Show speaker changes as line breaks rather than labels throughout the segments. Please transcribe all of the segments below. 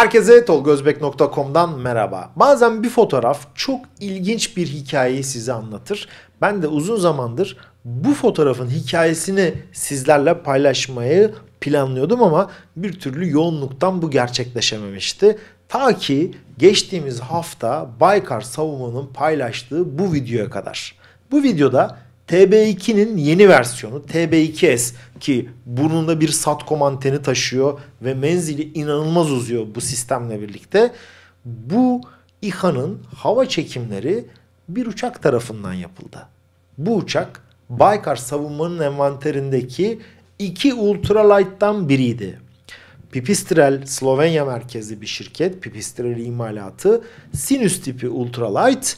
Herkese tolgozbek.com'dan merhaba. Bazen bir fotoğraf çok ilginç bir hikayeyi size anlatır. Ben de uzun zamandır bu fotoğrafın hikayesini sizlerle paylaşmayı planlıyordum ama bir türlü yoğunluktan bu gerçekleşememişti. Ta ki geçtiğimiz hafta Baykar Savunma'nın paylaştığı bu videoya kadar. Bu videoda TB2'nin yeni versiyonu TB2S ki burnunda bir SATCOM anteni taşıyor ve menzili inanılmaz uzuyor bu sistemle birlikte. Bu İHA'nın hava çekimleri bir uçak tarafından yapıldı. Bu uçak Baykar savunmanın envanterindeki iki ultralight'tan biriydi. Pipistrel Slovenya merkezli bir şirket, Pipistrel imalatı Sinüs tipi ultralight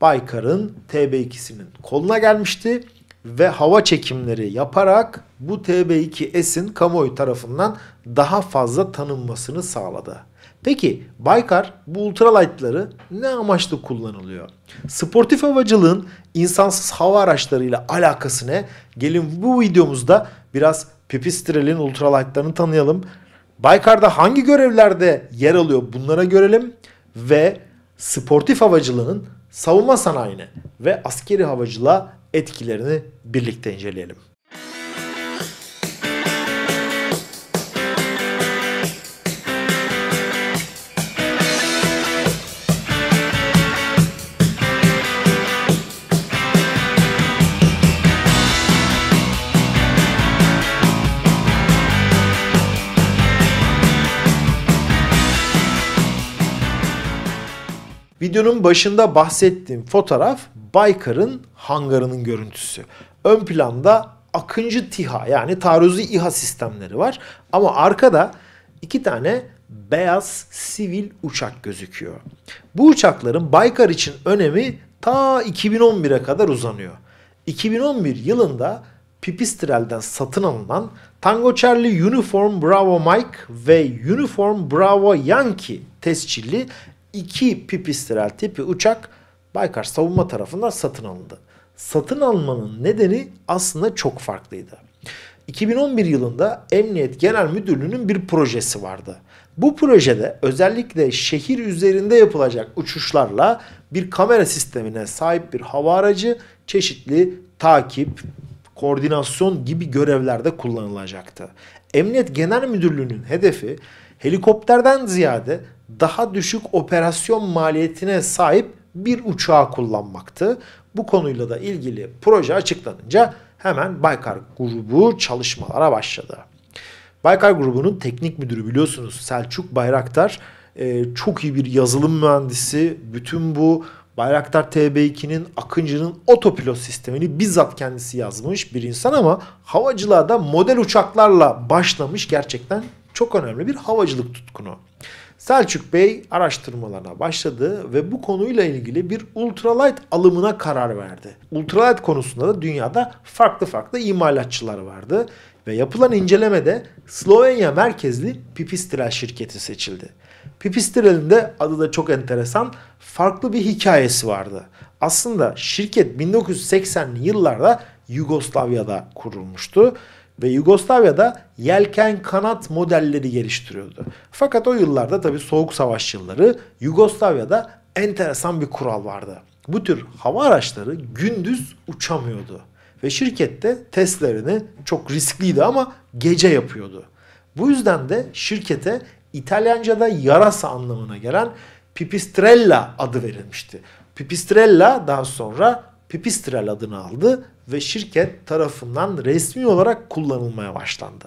Baykar'ın TB2'sinin koluna gelmişti ve hava çekimleri yaparak bu TB2S'in kamuoyu tarafından daha fazla tanınmasını sağladı. Peki Baykar bu ultralightları ne amaçla kullanılıyor? Sportif havacılığın insansız hava araçlarıyla alakası ne? Gelin bu videomuzda biraz Pipistrel'in ultralightlarını tanıyalım. Baykar'da hangi görevlerde yer alıyor bunlara görelim ve sportif havacılığın savunma sanayine ve askeri havacılığa etkilerini birlikte inceleyelim. videonun başında bahsettiğim fotoğraf Baykar'ın hangarının görüntüsü. Ön planda Akıncı TİHA yani taarruzi İHA sistemleri var. Ama arkada iki tane beyaz sivil uçak gözüküyor. Bu uçakların Baykar için önemi ta 2011'e kadar uzanıyor. 2011 yılında Pipistrel'den satın alınan Tango Charlie Uniform Bravo Mike ve Uniform Bravo Yankee tescilli 2 pipistrel tipi uçak Baykar savunma tarafından satın alındı. Satın almanın nedeni aslında çok farklıydı. 2011 yılında Emniyet Genel Müdürlüğü'nün bir projesi vardı. Bu projede özellikle şehir üzerinde yapılacak uçuşlarla bir kamera sistemine sahip bir hava aracı çeşitli takip, koordinasyon gibi görevlerde kullanılacaktı. Emniyet Genel Müdürlüğü'nün hedefi helikopterden ziyade daha düşük operasyon maliyetine sahip bir uçağı kullanmaktı. Bu konuyla da ilgili proje açıklanınca hemen Baykar grubu çalışmalara başladı. Baykar grubunun teknik müdürü biliyorsunuz Selçuk Bayraktar ee, çok iyi bir yazılım mühendisi. Bütün bu Bayraktar TB2'nin Akıncı'nın otopilot sistemini bizzat kendisi yazmış bir insan ama havacılığa da model uçaklarla başlamış gerçekten çok önemli bir havacılık tutkunu. Selçuk Bey araştırmalarına başladı ve bu konuyla ilgili bir ultralight alımına karar verdi. Ultralight konusunda da dünyada farklı farklı imalatçılar vardı ve yapılan incelemede Slovenya merkezli Pipistrel şirketi seçildi. Pipistrel'in de adı da çok enteresan farklı bir hikayesi vardı. Aslında şirket 1980'li yıllarda Yugoslavya'da kurulmuştu ve Yugoslavya'da yelken kanat modelleri geliştiriyordu. Fakat o yıllarda tabi soğuk savaş yılları Yugoslavya'da enteresan bir kural vardı. Bu tür hava araçları gündüz uçamıyordu. Ve şirkette testlerini çok riskliydi ama gece yapıyordu. Bu yüzden de şirkete İtalyanca'da yarasa anlamına gelen Pipistrella adı verilmişti. Pipistrella daha sonra Pipistrel adını aldı ve şirket tarafından resmi olarak kullanılmaya başlandı.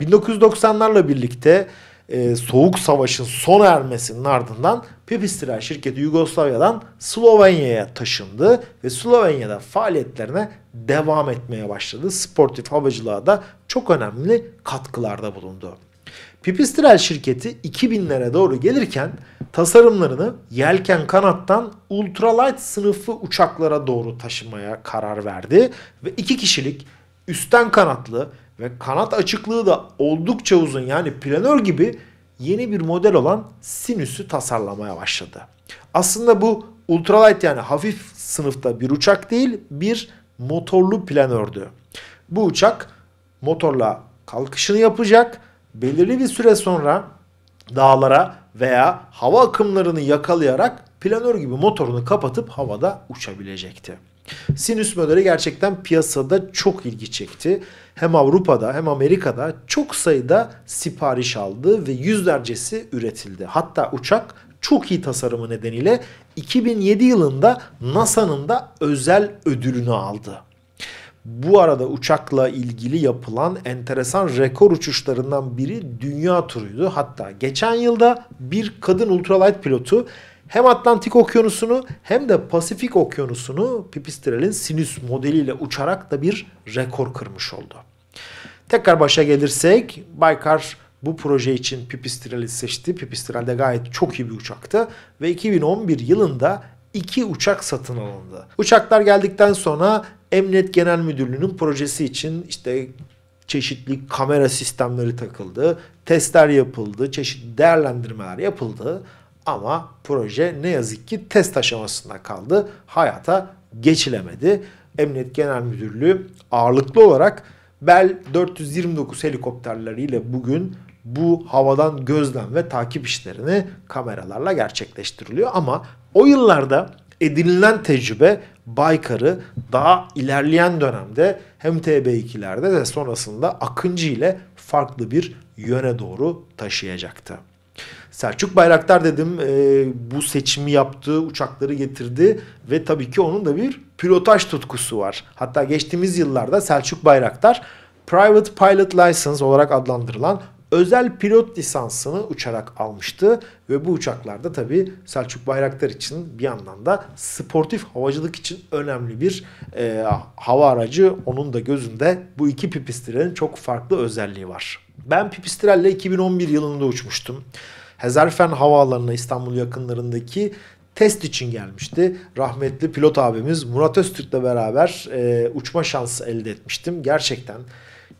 1990'larla birlikte e, Soğuk Savaş'ın sona ermesinin ardından Pipistrel şirketi Yugoslavya'dan Slovenya'ya taşındı ve Slovenya'da faaliyetlerine devam etmeye başladı. Sportif havacılığa da çok önemli katkılarda bulundu. Pipistrel şirketi 2000'lere doğru gelirken tasarımlarını yelken kanattan ultralight sınıfı uçaklara doğru taşımaya karar verdi ve iki kişilik üstten kanatlı ve kanat açıklığı da oldukça uzun yani planör gibi yeni bir model olan sinüsü tasarlamaya başladı. Aslında bu ultralight yani hafif sınıfta bir uçak değil bir motorlu planördü. Bu uçak motorla kalkışını yapacak belirli bir süre sonra dağlara veya hava akımlarını yakalayarak planör gibi motorunu kapatıp havada uçabilecekti. Sinüs modeli gerçekten piyasada çok ilgi çekti. Hem Avrupa'da hem Amerika'da çok sayıda sipariş aldı ve yüzlercesi üretildi. Hatta uçak çok iyi tasarımı nedeniyle 2007 yılında NASA'nın da özel ödülünü aldı. Bu arada uçakla ilgili yapılan enteresan rekor uçuşlarından biri dünya turuydu. Hatta geçen yılda bir kadın ultralight pilotu hem Atlantik Okyanusu'nu hem de Pasifik Okyanusu'nu Pipistrel'in sinüs modeliyle uçarak da bir rekor kırmış oldu. Tekrar başa gelirsek Baykar bu proje için Pipistrel'i seçti. Pipistrel de gayet çok iyi bir uçaktı ve 2011 yılında iki uçak satın alındı. Uçaklar geldikten sonra Emniyet Genel Müdürlüğü'nün projesi için işte çeşitli kamera sistemleri takıldı, testler yapıldı, çeşitli değerlendirmeler yapıldı ama proje ne yazık ki test aşamasında kaldı. Hayata geçilemedi. Emniyet Genel Müdürlüğü ağırlıklı olarak Bell 429 helikopterleriyle bugün bu havadan gözlem ve takip işlerini kameralarla gerçekleştiriliyor ama o yıllarda edinilen tecrübe Baykar'ı daha ilerleyen dönemde hem TB2'lerde de sonrasında Akıncı ile farklı bir yöne doğru taşıyacaktı. Selçuk Bayraktar dedim e, bu seçimi yaptı, uçakları getirdi ve tabii ki onun da bir pilotaj tutkusu var. Hatta geçtiğimiz yıllarda Selçuk Bayraktar Private Pilot License olarak adlandırılan özel pilot lisansını uçarak almıştı ve bu uçaklarda tabii Selçuk Bayraktar için bir yandan da sportif havacılık için önemli bir e, hava aracı. Onun da gözünde bu iki pipistrelin çok farklı özelliği var. Ben pipistrelle 2011 yılında uçmuştum. Hezerfen Havaalanı'na İstanbul yakınlarındaki test için gelmişti. Rahmetli pilot abimiz Murat Öztürk'le beraber e, uçma şansı elde etmiştim. Gerçekten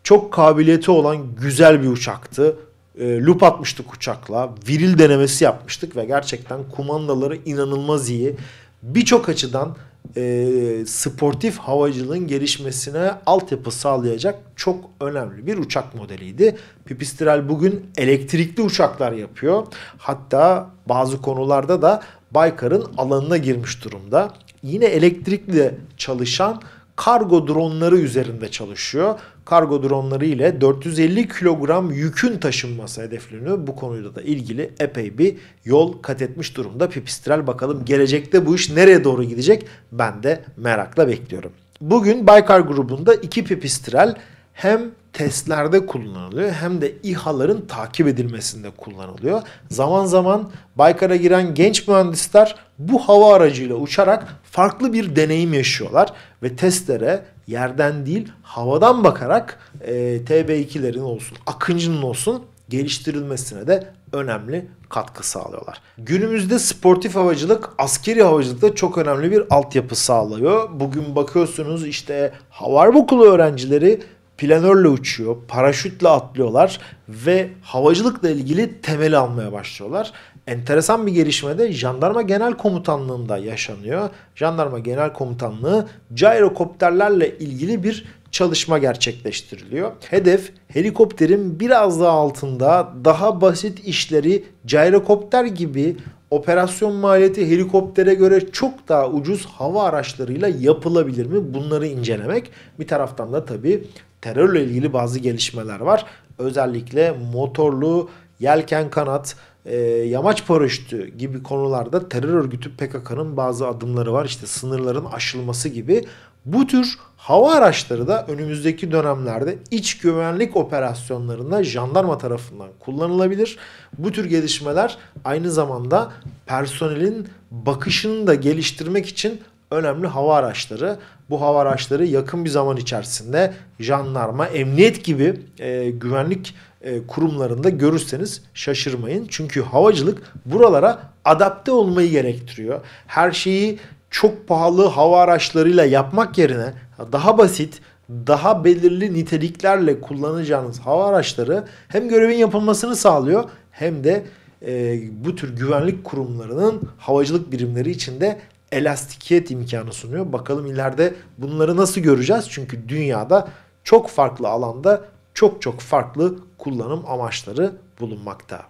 çok kabiliyeti olan güzel bir uçaktı. E, loop atmıştık uçakla. Viril denemesi yapmıştık ve gerçekten kumandaları inanılmaz iyi. Birçok açıdan e, sportif havacılığın gelişmesine altyapı sağlayacak çok önemli bir uçak modeliydi. Pipistrel bugün elektrikli uçaklar yapıyor. Hatta bazı konularda da Baykar'ın alanına girmiş durumda. Yine elektrikli çalışan kargo dronları üzerinde çalışıyor. Kargo dronları ile 450 kilogram yükün taşınması hedefleniyor. Bu konuyla da ilgili epey bir yol kat etmiş durumda Pipistrel. Bakalım gelecekte bu iş nereye doğru gidecek ben de merakla bekliyorum. Bugün Baykar grubunda iki Pipistrel hem testlerde kullanılıyor hem de İHA'ların takip edilmesinde kullanılıyor. Zaman zaman Baykar'a giren genç mühendisler bu hava aracıyla uçarak farklı bir deneyim yaşıyorlar ve testlere yerden değil havadan bakarak e, TB2'lerin olsun, Akıncı'nın olsun geliştirilmesine de önemli katkı sağlıyorlar. Günümüzde sportif havacılık, askeri havacılıkta çok önemli bir altyapı sağlıyor. Bugün bakıyorsunuz işte Havarbokulu öğrencileri planörle uçuyor, paraşütle atlıyorlar ve havacılıkla ilgili temel almaya başlıyorlar. Enteresan bir gelişme de Jandarma Genel Komutanlığı'nda yaşanıyor. Jandarma Genel Komutanlığı gyrokopterlerle ilgili bir çalışma gerçekleştiriliyor. Hedef helikopterin biraz daha altında daha basit işleri gyrokopter gibi operasyon maliyeti helikoptere göre çok daha ucuz hava araçlarıyla yapılabilir mi? Bunları incelemek. Bir taraftan da tabii terörle ilgili bazı gelişmeler var. Özellikle motorlu yelken kanat, e, yamaç paraşütü gibi konularda terör örgütü PKK'nın bazı adımları var. İşte sınırların aşılması gibi. Bu tür hava araçları da önümüzdeki dönemlerde iç güvenlik operasyonlarında jandarma tarafından kullanılabilir. Bu tür gelişmeler aynı zamanda personelin bakışını da geliştirmek için önemli hava araçları. Bu hava araçları yakın bir zaman içerisinde jandarma, emniyet gibi e, güvenlik e, kurumlarında görürseniz şaşırmayın. Çünkü havacılık buralara adapte olmayı gerektiriyor. Her şeyi çok pahalı hava araçlarıyla yapmak yerine daha basit, daha belirli niteliklerle kullanacağınız hava araçları hem görevin yapılmasını sağlıyor hem de e, bu tür güvenlik kurumlarının havacılık birimleri içinde elastikiyet imkanı sunuyor. Bakalım ileride bunları nasıl göreceğiz? Çünkü dünyada çok farklı alanda çok çok farklı kullanım amaçları bulunmakta.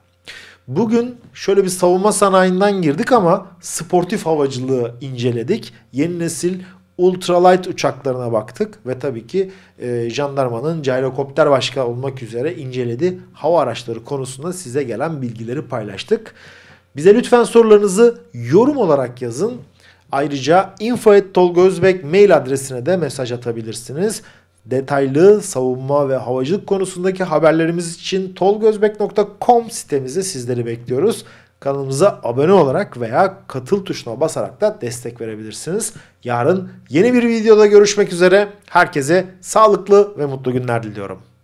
Bugün şöyle bir savunma sanayinden girdik ama sportif havacılığı inceledik. Yeni nesil ultralight uçaklarına baktık ve tabii ki e, jandarmanın gyrokopter başka olmak üzere incelediği hava araçları konusunda size gelen bilgileri paylaştık. Bize lütfen sorularınızı yorum olarak yazın. Ayrıca info.tolgozbek mail adresine de mesaj atabilirsiniz. Detaylı savunma ve havacılık konusundaki haberlerimiz için tolgozbek.com sitemizi sizleri bekliyoruz. Kanalımıza abone olarak veya katıl tuşuna basarak da destek verebilirsiniz. Yarın yeni bir videoda görüşmek üzere. Herkese sağlıklı ve mutlu günler diliyorum.